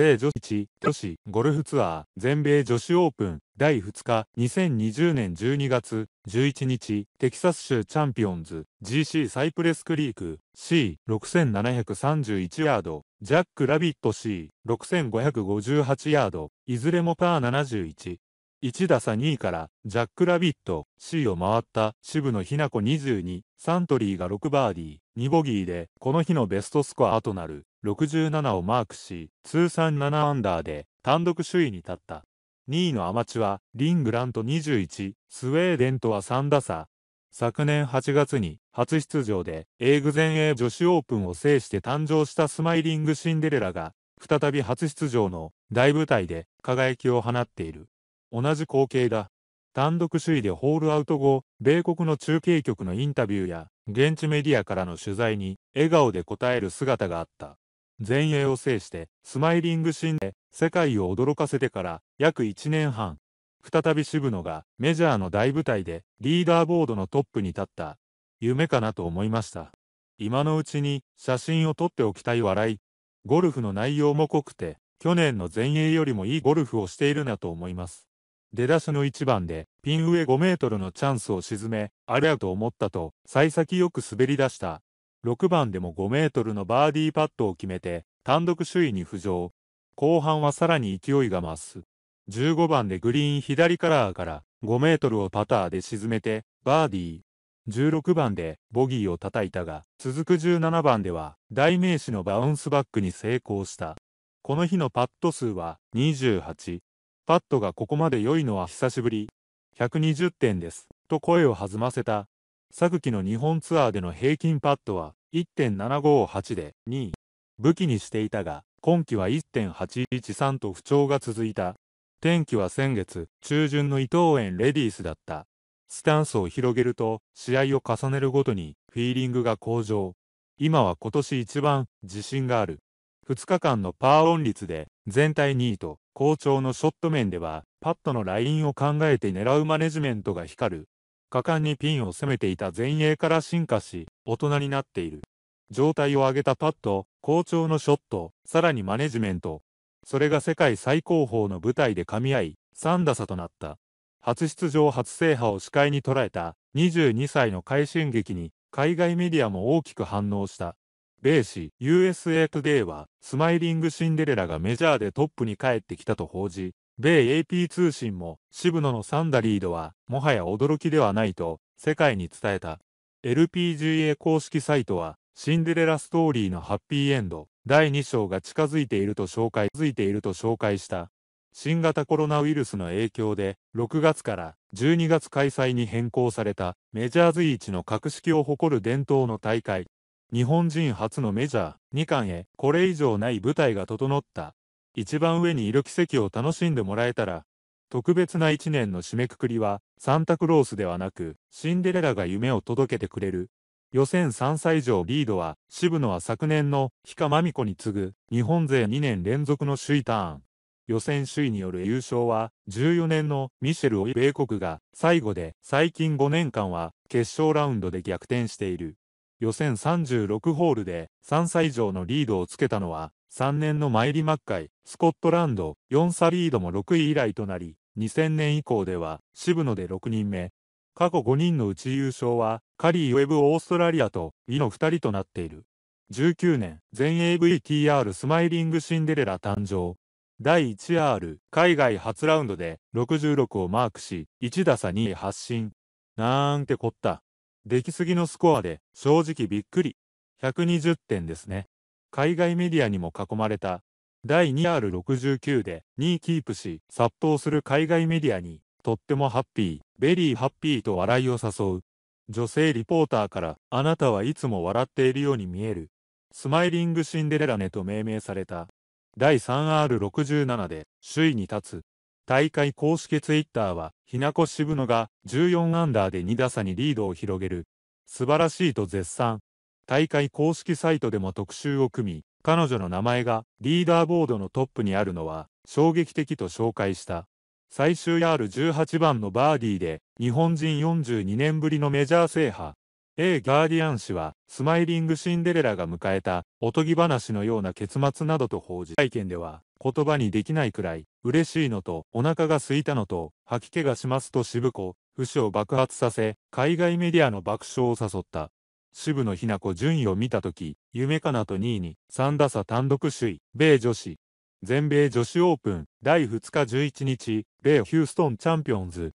米女子女子ゴルフツアー全米女子オープン第2日2020年12月11日テキサス州チャンピオンズ GC サイプレスクリーク C6731 ヤードジャック・ラビット C6558 ヤードいずれもパー71 1打差2位から、ジャック・ラビット、首位を回った、渋野日向子22、サントリーが6バーディー、2ボギーで、この日のベストスコアとなる、67をマークし、通算7アンダーで、単独首位に立った。2位のアマチュア、リングラント21、スウェーデンとは3打差。昨年8月に、初出場で、英グ全英女子オープンを制して誕生したスマイリングシンデレラが、再び初出場の大舞台で輝きを放っている。同じ光景だ。単独首位でホールアウト後、米国の中継局のインタビューや、現地メディアからの取材に、笑顔で応える姿があった。全英を制して、スマイリングシーンで、世界を驚かせてから、約1年半。再び渋野が、メジャーの大舞台で、リーダーボードのトップに立った。夢かなと思いました。今のうちに、写真を撮っておきたい笑い。ゴルフの内容も濃くて、去年の全英よりもいいゴルフをしているなと思います。出だしの1番で、ピン上5メートルのチャンスを沈め、あれやと思ったと、幸先よく滑り出した。6番でも5メートルのバーディーパットを決めて、単独首位に浮上。後半はさらに勢いが増す。15番でグリーン左カラーから5メートルをパターで沈めて、バーディー。16番でボギーを叩いたが、続く17番では、代名詞のバウンスバックに成功した。この日のパット数は28。パットがここまで良いのは久しぶり。120点です。と声を弾ませた。昨季の日本ツアーでの平均パットは1.758で2位。武器にしていたが、今季は1.813と不調が続いた。天気は先月、中旬の伊藤園レディースだった。スタンスを広げると、試合を重ねるごとに、フィーリングが向上。今は今年一番、自信がある。2日間のパーオン率で、全体2位と、好調のショット面では、パットのラインを考えて狙うマネジメントが光る。果敢にピンを攻めていた前衛から進化し、大人になっている。状態を上げたパット、好調のショット、さらにマネジメント。それが世界最高峰の舞台で噛み合い、3打差となった。初出場初制覇を視界に捉えた22歳の快進撃に海外メディアも大きく反応した。米紙 USA Today は、スマイリングシンデレラがメジャーでトップに帰ってきたと報じ、米 AP 通信も、渋野のサンダリードは、もはや驚きではないと、世界に伝えた。LPGA 公式サイトは、シンデレラストーリーのハッピーエンド、第2章が近づいていると紹介、続いていると紹介した。新型コロナウイルスの影響で、6月から12月開催に変更された、メジャー随一の格式を誇る伝統の大会、日本人初のメジャー2冠へこれ以上ない舞台が整った一番上にいる奇跡を楽しんでもらえたら特別な一年の締めくくりはサンタクロースではなくシンデレラが夢を届けてくれる予選3歳以上リードは渋野は昨年の氷川真美子に次ぐ日本勢2年連続の首位ターン予選首位による優勝は14年のミシェル・オイ米国が最後で最近5年間は決勝ラウンドで逆転している予選36ホールで3歳以上のリードをつけたのは、3年のマイリ・マッカイ、スコットランド、4差リードも6位以来となり、2000年以降では渋野で6人目。過去5人のうち優勝は、カリー・ウェブ・オーストラリアと、イの2人となっている。19年、全 AVTR スマイリング・シンデレラ誕生。第 1R 海外初ラウンドで66をマークし、1打差2位発進。なんてこった。出来すぎのスコアで正直びっくり。120点ですね。海外メディアにも囲まれた。第 2R69 で2位キープし、殺到する海外メディアに、とってもハッピー、ベリーハッピーと笑いを誘う。女性リポーターから、あなたはいつも笑っているように見える。スマイリングシンデレラねと命名された。第 3R67 で首位に立つ。大会公式ツイッターは、ひなこ渋野が14アンダーで2打差にリードを広げる。素晴らしいと絶賛。大会公式サイトでも特集を組み、彼女の名前がリーダーボードのトップにあるのは衝撃的と紹介した。最終 R18 番のバーディーで日本人42年ぶりのメジャー制覇。A ガーディアン氏はスマイリングシンデレラが迎えたおとぎ話のような結末などと報じ、会見では言葉にできないくらい、嬉しいのと、お腹が空いたのと、吐き気がしますと渋子、不死を爆発させ、海外メディアの爆笑を誘った。渋野日向子順位を見たとき、夢かなと2位に、3打差単独首位、米女子。全米女子オープン、第2日11日、米ヒューストンチャンピオンズ、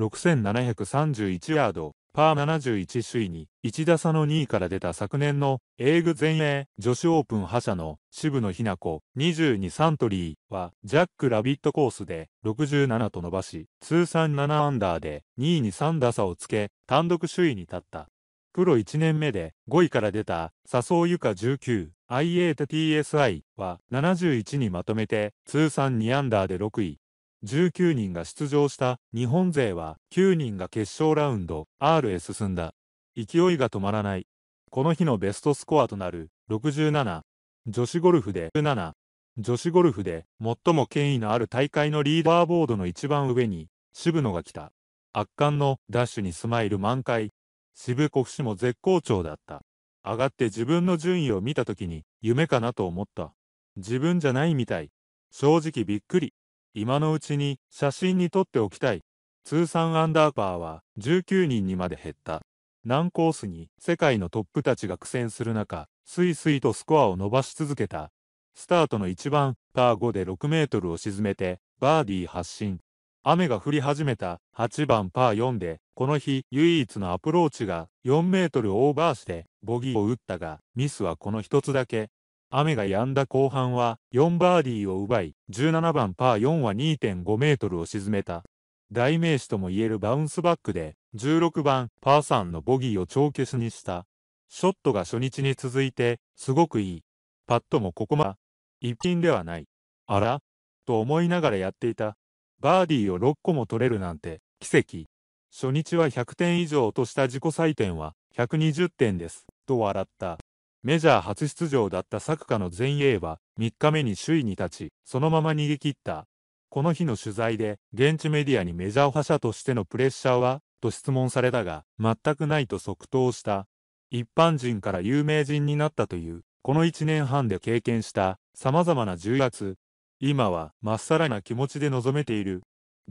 GC6731 ヤード。パー71首位に1打差の2位から出た昨年の英グ全英女子オープン覇者の渋野日向子22サントリーはジャック・ラビットコースで67と伸ばし通算7アンダーで2位に3打差をつけ単独首位に立った。プロ1年目で5位から出た笹生由香19 IA t TSI は71にまとめて通算2アンダーで6位19人が出場した日本勢は9人が決勝ラウンド R へ進んだ。勢いが止まらない。この日のベストスコアとなる67。女子ゴルフで7。女子ゴルフで最も権威のある大会のリーダーボードの一番上に渋野が来た。圧巻のダッシュにスマイル満開。渋子節も絶好調だった。上がって自分の順位を見た時に夢かなと思った。自分じゃないみたい。正直びっくり。今のうちに写真に撮っておきたい。通算アンダーパーは19人にまで減った。難コースに世界のトップたちが苦戦する中、スイスイとスコアを伸ばし続けた。スタートの1番、パー5で6メートルを沈めて、バーディー発進。雨が降り始めた8番パー4で、この日唯一のアプローチが4メートルオーバーして、ボギーを打ったが、ミスはこの一つだけ。雨が止んだ後半は4バーディーを奪い、17番パー4は2.5メートルを沈めた。代名詞ともいえるバウンスバックで、16番パー3のボギーを帳消しにした。ショットが初日に続いて、すごくいい。パットもここま、一品ではない。あらと思いながらやっていた。バーディーを6個も取れるなんて、奇跡。初日は100点以上とした自己採点は120点です。と笑った。メジャー初出場だった作家の全英は3日目に首位に立ち、そのまま逃げ切った。この日の取材で、現地メディアにメジャー覇者としてのプレッシャーはと質問されたが、全くないと即答した。一般人から有名人になったという、この1年半で経験した様々な重圧。今はまっさらな気持ちで臨めている。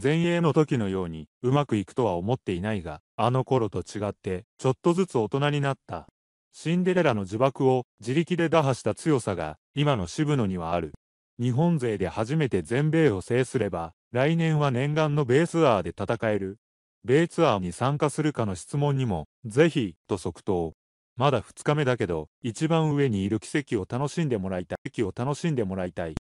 前衛の時のようにうまくいくとは思っていないが、あの頃と違って、ちょっとずつ大人になった。シンデレラの呪縛を自力で打破した強さが今の渋野にはある。日本勢で初めて全米を制すれば、来年は念願のベーツアーで戦える。米ツアーに参加するかの質問にも、ぜひ、と即答。まだ2日目だけど、一番上にいる奇跡を楽しんでもらいたい。奇跡を楽しんでもらいたい。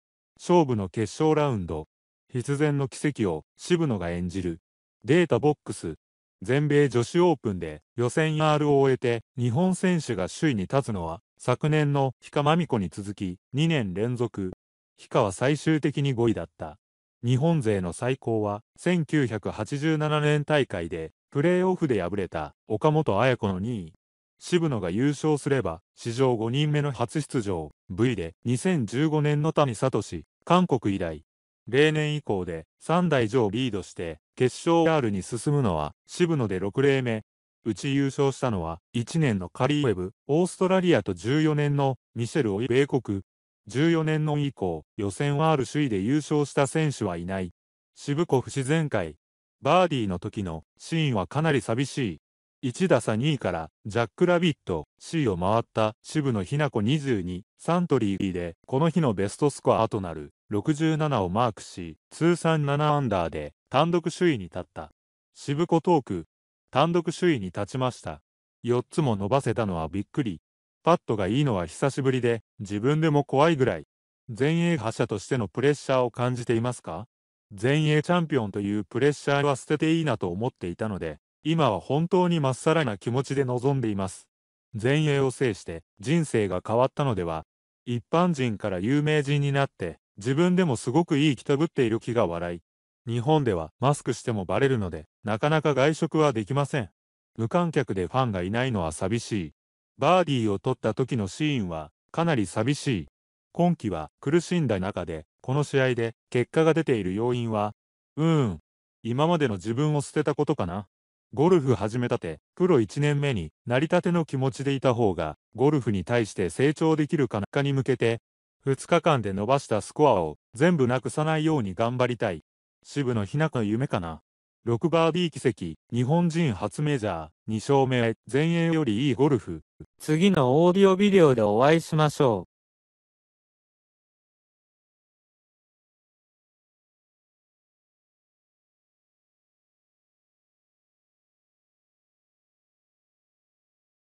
勝負の決勝ラウンド。必然の奇跡を渋野が演じる。データボックス。全米女子オープンで予選 R を終えて日本選手が首位に立つのは昨年の氷川真美子に続き2年連続。氷川最終的に5位だった。日本勢の最高は1987年大会でプレーオフで敗れた岡本綾子の2位。渋野が優勝すれば史上5人目の初出場 V で2015年の谷聡韓国以来例年以降で3台上リードして決勝 R に進むのは渋野で6例目。うち優勝したのは1年のカリーウェブ、オーストラリアと14年のミシェル・オイ・米国。14年の以降、予選 R 首位で優勝した選手はいない。渋子不自然界。バーディーの時のシーンはかなり寂しい。1打差2位からジャック・ラビット C を回った渋野日向子22サントリーでこの日のベストスコアとなる。67をマークし、通算7アンダーで単独首位に立った。渋子トーク、単独首位に立ちました。4つも伸ばせたのはびっくり。パットがいいのは久しぶりで、自分でも怖いぐらい。全英覇者としてのプレッシャーを感じていますか全英チャンピオンというプレッシャーは捨てていいなと思っていたので、今は本当にまっさらな気持ちで臨んでいます。全英を制して人生が変わったのでは、一般人から有名人になって自分でもすごくいいきたぶっている気が笑い。日本ではマスクしてもバレるので、なかなか外食はできません。無観客でファンがいないのは寂しい。バーディーを取った時のシーンは、かなり寂しい。今季は苦しんだ中で、この試合で結果が出ている要因は、うーん、今までの自分を捨てたことかな。ゴルフ始めたて、プロ1年目になりたての気持ちでいた方が、ゴルフに対して成長できるかなかに向けて、2日間で伸ばしたスコアを全部なくさないように頑張りたい。渋野日向の夢かな。6バーディー奇跡、日本人初メジャー、2勝目、前衛よりいいゴルフ。次のオーディオビデオでお会いしましょう。